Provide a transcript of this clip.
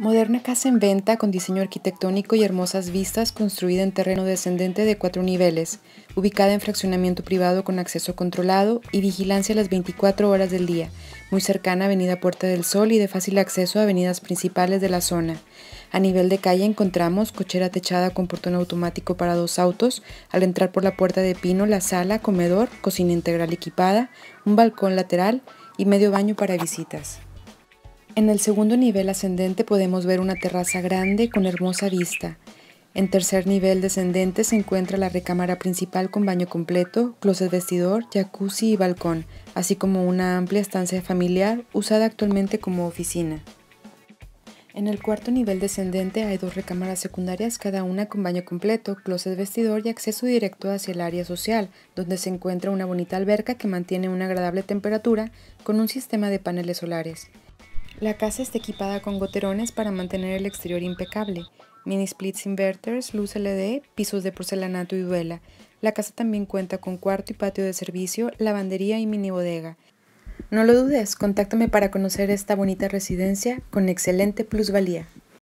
Moderna casa en venta con diseño arquitectónico y hermosas vistas construida en terreno descendente de cuatro niveles, ubicada en fraccionamiento privado con acceso controlado y vigilancia las 24 horas del día, muy cercana a Avenida Puerta del Sol y de fácil acceso a avenidas principales de la zona. A nivel de calle encontramos cochera techada con portón automático para dos autos, al entrar por la puerta de pino la sala, comedor, cocina integral equipada, un balcón lateral y medio baño para visitas. En el segundo nivel ascendente podemos ver una terraza grande con hermosa vista. En tercer nivel descendente se encuentra la recámara principal con baño completo, closet vestidor, jacuzzi y balcón, así como una amplia estancia familiar usada actualmente como oficina. En el cuarto nivel descendente hay dos recámaras secundarias, cada una con baño completo, closet vestidor y acceso directo hacia el área social, donde se encuentra una bonita alberca que mantiene una agradable temperatura con un sistema de paneles solares. La casa está equipada con goterones para mantener el exterior impecable, mini splits inverters, luz LED, pisos de porcelanato y duela. La casa también cuenta con cuarto y patio de servicio, lavandería y mini bodega. No lo dudes, contáctame para conocer esta bonita residencia con excelente plusvalía.